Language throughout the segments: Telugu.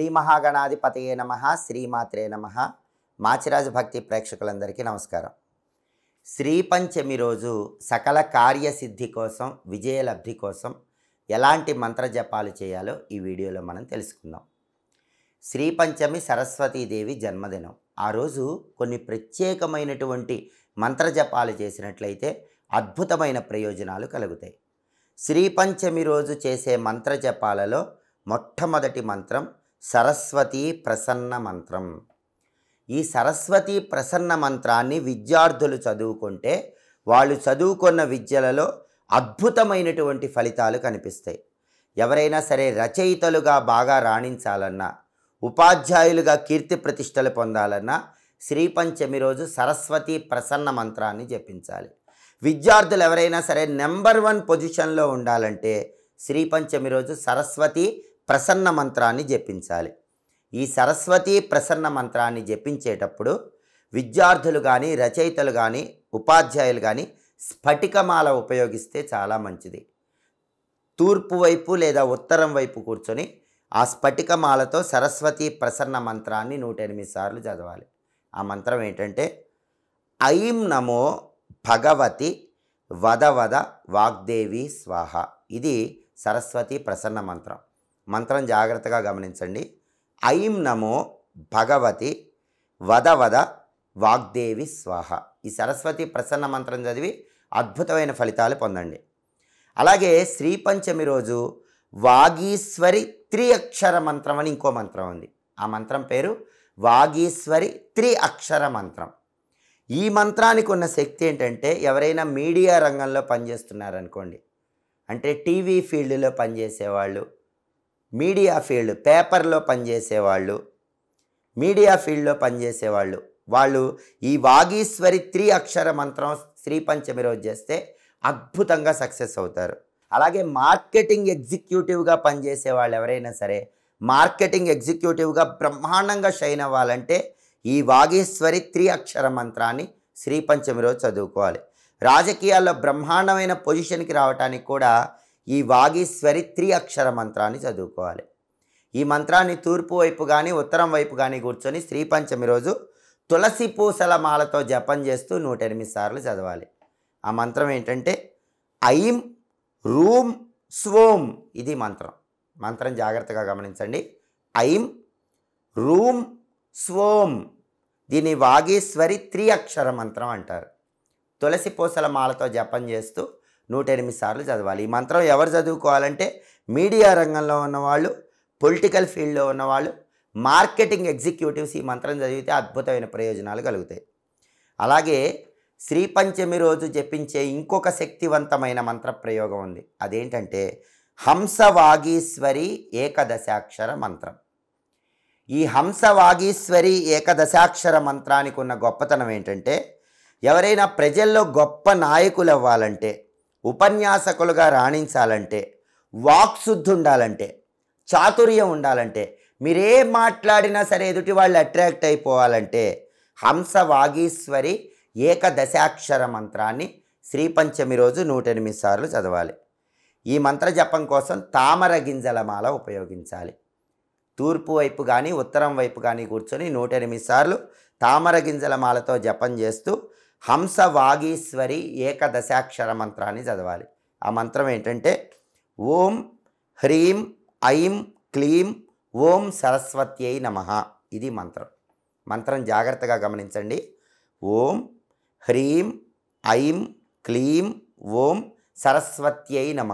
శ్రీ మహాగణాధిపతయే నమ శ్రీమాత్రే నమ మాచిరాజు భక్తి ప్రేక్షకులందరికీ నమస్కారం శ్రీ పంచమి రోజు సకల కార్యసిద్ధి కోసం విజయలబ్ధి కోసం ఎలాంటి మంత్రజపాలు చేయాలో ఈ వీడియోలో మనం తెలుసుకుందాం శ్రీ పంచమి సరస్వతీదేవి జన్మదినం ఆ రోజు కొన్ని ప్రత్యేకమైనటువంటి మంత్రజపాలు చేసినట్లయితే అద్భుతమైన ప్రయోజనాలు కలుగుతాయి శ్రీ పంచమి రోజు చేసే మంత్రజపాలలో మొట్టమొదటి మంత్రం సరస్వతి ప్రసన్న మంత్రం ఈ సరస్వతి ప్రసన్న మంత్రాన్ని విద్యార్థులు చదువుకుంటే వాళ్ళు చదువుకున్న విద్యలలో అద్భుతమైనటువంటి ఫలితాలు కనిపిస్తాయి ఎవరైనా సరే రచయితలుగా బాగా రాణించాలన్నా ఉపాధ్యాయులుగా కీర్తి ప్రతిష్టలు పొందాలన్నా శ్రీపంచమి రోజు సరస్వతి ప్రసన్న మంత్రాన్ని జపించాలి విద్యార్థులు ఎవరైనా సరే నెంబర్ వన్ పొజిషన్లో ఉండాలంటే శ్రీపంచమి రోజు సరస్వతి ప్రసన్న మంత్రాన్ని జపించాలి ఈ సరస్వతి ప్రసన్న మంత్రాన్ని జపించేటప్పుడు విద్యార్థులు కానీ రచయితలు కానీ ఉపాధ్యాయులు కానీ స్ఫటికమాల ఉపయోగిస్తే చాలా మంచిది తూర్పు వైపు లేదా ఉత్తరం వైపు కూర్చొని ఆ స్ఫటికమాలతో సరస్వతి ప్రసన్న మంత్రాన్ని నూట ఎనిమిది సార్లు చదవాలి ఆ మంత్రం ఏంటంటే ఐం నమో భగవతి వద వద వాగ్దేవి స్వాహ ఇది సరస్వతి ప్రసన్న మంత్రం మంత్రం జాగ్రత్తగా గమనించండి ఐం నమో భగవతి వద వద వాగ్దేవి స్వాహ ఈ సరస్వతి ప్రసన్న మంత్రం చదివి అద్భుతమైన ఫలితాలు పొందండి అలాగే శ్రీపంచమి రోజు వాగీశ్వరి త్రి అక్షర మంత్రం అని ఇంకో మంత్రం ఉంది ఆ మంత్రం పేరు వాగీశ్వరి త్రి అక్షర మంత్రం ఈ మంత్రానికి ఉన్న శక్తి ఏంటంటే ఎవరైనా మీడియా రంగంలో పనిచేస్తున్నారనుకోండి అంటే టీవీ ఫీల్డ్లో పనిచేసేవాళ్ళు మీడియా ఫీల్డ్ పేపర్లో పనిచేసేవాళ్ళు మీడియా ఫీల్డ్లో పనిచేసేవాళ్ళు వాళ్ళు ఈ వాగీశ్వరి త్రి అక్షర మంత్రం శ్రీ పంచమి రోజు చేస్తే అద్భుతంగా సక్సెస్ అవుతారు అలాగే మార్కెటింగ్ ఎగ్జిక్యూటివ్గా పనిచేసే వాళ్ళు ఎవరైనా సరే మార్కెటింగ్ ఎగ్జిక్యూటివ్గా బ్రహ్మాండంగా షైన్ అవ్వాలంటే ఈ వాగేశ్వరి త్రి అక్షర మంత్రాన్ని శ్రీ పంచమి రోజు చదువుకోవాలి రాజకీయాల్లో బ్రహ్మాండమైన పొజిషన్కి రావడానికి కూడా ఈ వాగీశ్వరి త్రిఅక్షర మంత్రాన్ని చదువుకోవాలి ఈ మంత్రాన్ని తూర్పు వైపు కానీ ఉత్తరం వైపు కానీ కూర్చొని శ్రీ పంచమి రోజు తులసి పూసల మాలతో జపం చేస్తూ నూట ఎనిమిది సార్లు చదవాలి ఆ మంత్రం ఏంటంటే ఐం రూమ్ స్వోం ఇది మంత్రం మంత్రం జాగ్రత్తగా గమనించండి ఐం రూమ్ స్వోం దీన్ని వాగీశ్వరి త్రిఅక్షర మంత్రం అంటారు తులసి పూసల మాలతో జపం చేస్తూ నూట ఎనిమిది సార్లు చదవాలి ఈ మంత్రం ఎవరు చదువుకోవాలంటే మీడియా రంగంలో ఉన్నవాళ్ళు పొలిటికల్ ఫీల్డ్లో ఉన్నవాళ్ళు మార్కెటింగ్ ఎగ్జిక్యూటివ్స్ ఈ మంత్రం చదివితే అద్భుతమైన ప్రయోజనాలు కలుగుతాయి అలాగే శ్రీ పంచమి రోజు జపించే ఇంకొక శక్తివంతమైన మంత్ర ప్రయోగం ఉంది అదేంటంటే హంసవాగీశ్వరి ఏకదశాక్షర మంత్రం ఈ హంసవాగీశ్వరి ఏకదశాక్షర మంత్రానికి ఉన్న గొప్పతనం ఏంటంటే ఎవరైనా ప్రజల్లో గొప్ప నాయకులు అవ్వాలంటే ఉపన్యాసకులుగా రాణించాలంటే వాక్శుద్ధి ఉండాలంటే చాతుర్యం ఉండాలంటే మీరే మాట్లాడినా సరే ఎదుటి వాళ్ళు అట్రాక్ట్ అయిపోవాలంటే హంస వాగీశ్వరి ఏకదశాక్షర మంత్రాన్ని శ్రీపంచమి రోజు నూట ఎనిమిది సార్లు చదవాలి ఈ మంత్ర జపం కోసం తామర గింజల మాల ఉపయోగించాలి తూర్పు వైపు కానీ ఉత్తరం వైపు కానీ కూర్చొని నూట ఎనిమిది సార్లు తామర గింజల మాలతో జపం చేస్తూ హంసవాగీశ్వరి ఏకదశాక్షర మంత్రాన్ని చదవాలి ఆ మంత్రం ఏంటంటే ఓం హ్రీం ఐం క్లీం ఓం సరస్వత్యై నమ ఇది మంత్రం మంత్రం జాగ్రత్తగా గమనించండి ఓం హ్రీం ఐం క్లీం ఓం సరస్వత్యై నమ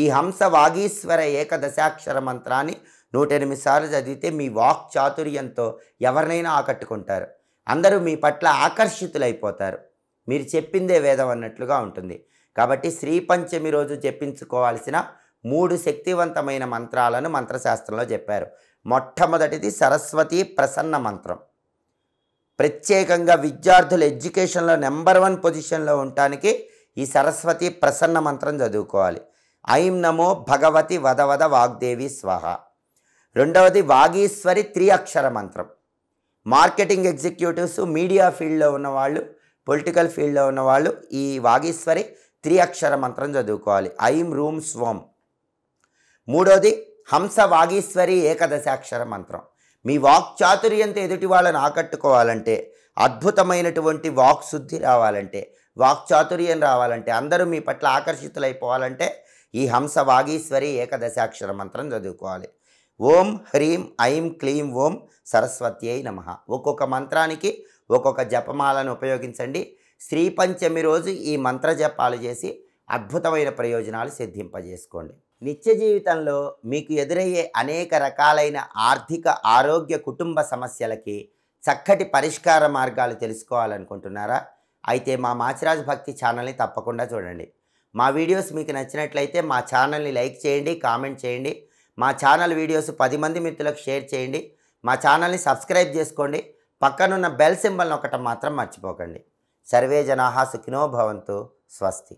ఈ హంస వాగీశ్వర ఏకదశాక్షర మంత్రాన్ని నూట ఎనిమిది సార్లు చదివితే మీ వాక్ చాతుర్యంతో ఎవరినైనా ఆకట్టుకుంటారు అందరూ మీ పట్ల ఆకర్షితులైపోతారు మీరు చెప్పిందే వేదం అన్నట్లుగా ఉంటుంది కాబట్టి శ్రీ పంచమి రోజు చెప్పించుకోవాల్సిన మూడు శక్తివంతమైన మంత్రాలను మంత్రశాస్త్రంలో చెప్పారు మొట్టమొదటిది సరస్వతి ప్రసన్న మంత్రం ప్రత్యేకంగా విద్యార్థులు ఎడ్యుకేషన్లో నెంబర్ వన్ పొజిషన్లో ఉండటానికి ఈ సరస్వతి ప్రసన్న మంత్రం చదువుకోవాలి ఐం నమో భగవతి వదవద వాగ్దేవి స్వాహ రెండవది వాగీశ్వరి త్రి అక్షర మంత్రం మార్కెటింగ్ ఎగ్జిక్యూటివ్స్ మీడియా ఫీల్డ్లో ఉన్నవాళ్ళు పొలిటికల్ ఫీల్డ్లో ఉన్నవాళ్ళు ఈ వాగీశ్వరి త్రి అక్షర మంత్రం చదువుకోవాలి ఐం రూమ్ స్వోమ్ మూడోది హంస వాగీశ్వరి ఏకదశాక్షర మంత్రం మీ వాక్ చాతుర్యంతో ఎదుటి వాళ్ళని ఆకట్టుకోవాలంటే అద్భుతమైనటువంటి వాక్ శుద్ధి రావాలంటే వాక్ చాతుర్యం రావాలంటే అందరూ మీ పట్ల ఆకర్షితులైపోవాలంటే ఈ హంస వాగీశ్వరి ఏకదశాక్షర మంత్రం చదువుకోవాలి ఓం హ్రీం ఐం క్లీం ఓం సరస్వత్యై నమ ఒక్కొక్క మంత్రానికి ఒక్కొక్క జపమాలను ఉపయోగించండి శ్రీపంచమి పంచమి రోజు ఈ మంత్ర జపాలు చేసి అద్భుతమైన ప్రయోజనాలు సిద్ధింపజేసుకోండి నిత్య జీవితంలో మీకు ఎదురయ్యే అనేక రకాలైన ఆర్థిక ఆరోగ్య కుటుంబ సమస్యలకి చక్కటి పరిష్కార మార్గాలు తెలుసుకోవాలనుకుంటున్నారా అయితే మా మాచిరాజ్ భక్తి ఛానల్ని తప్పకుండా చూడండి మా వీడియోస్ మీకు నచ్చినట్లయితే మా ఛానల్ని లైక్ చేయండి కామెంట్ చేయండి మా ఛానల్ వీడియోస్ పది మంది మిత్రులకు షేర్ చేయండి మా ఛానల్ని సబ్స్క్రైబ్ చేసుకోండి పక్కనున్న బెల్ సింబల్ని ఒకటం మాత్రం మర్చిపోకండి సర్వే జనాహా సుఖినో భవంతు స్వస్తి